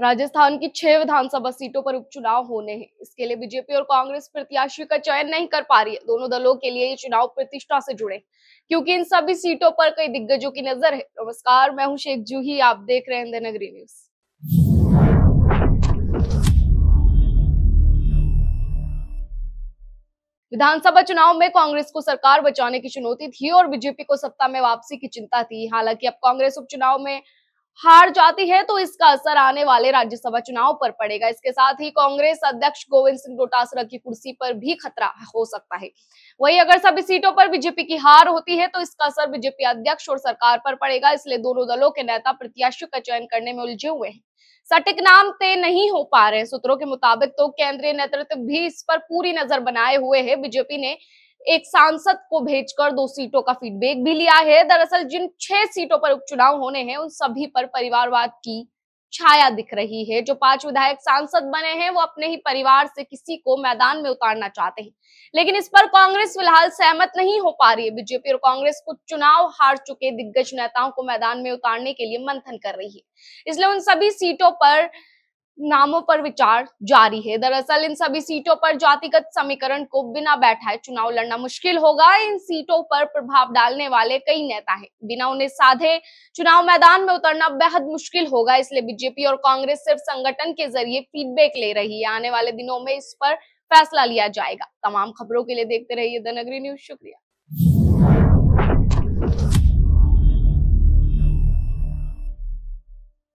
राजस्थान की छह विधानसभा सीटों पर उपचुनाव होने हैं इसके लिए बीजेपी और कांग्रेस प्रत्याशियों का चयन नहीं कर पा रही है दोनों दलों के लिए ये चुनाव प्रतिष्ठा से जुड़े क्योंकि इन सभी सीटों पर कई दिग्गजों की नजर है नमस्कार मैं हूं शेख जूही आप देख रहे हैं नगरी न्यूज विधानसभा चुनाव में कांग्रेस को सरकार बचाने की चुनौती थी और बीजेपी को सत्ता में वापसी की चिंता थी हालांकि अब कांग्रेस उपचुनाव में हार जाती है तो इसका असर आने वाले राज्यसभा चुनाव पर पड़ेगा इसके साथ ही कांग्रेस अध्यक्ष गोविंद सिंह डोटासरा की कुर्सी पर भी खतरा हो सकता है वहीं अगर सभी सीटों पर बीजेपी की हार होती है तो इसका असर बीजेपी अध्यक्ष और सरकार पर पड़ेगा इसलिए दोनों दलों के नेता प्रत्याशियों का चयन करने में उलझे हुए हैं सटीक नाम तय नहीं हो पा रहे सूत्रों के मुताबिक तो केंद्रीय नेतृत्व भी इस पर पूरी नजर बनाए हुए है बीजेपी ने एक सांसद को भेजकर दो सीटों का फीडबैक भी लिया है दरअसल जिन छह सीटों पर उपचुनाव होने हैं उन सभी पर परिवारवाद की छाया दिख रही है जो पांच विधायक सांसद बने हैं वो अपने ही परिवार से किसी को मैदान में उतारना चाहते हैं लेकिन इस पर कांग्रेस फिलहाल सहमत नहीं हो पा रही है बीजेपी और कांग्रेस कुछ चुनाव हार चुके दिग्गज नेताओं को मैदान में उतारने के लिए मंथन कर रही है इसलिए उन सभी सीटों पर नामों पर विचार जारी है दरअसल इन सभी सीटों पर जातिगत समीकरण को बिना बैठाए चुनाव लड़ना मुश्किल होगा इन सीटों पर प्रभाव डालने वाले कई नेता हैं बिना उन्हें साधे चुनाव मैदान में उतरना बेहद मुश्किल होगा इसलिए बीजेपी और कांग्रेस सिर्फ संगठन के जरिए फीडबैक ले रही है आने वाले दिनों में इस पर फैसला लिया जाएगा तमाम खबरों के लिए देखते रहिए द नगरी न्यूज शुक्रिया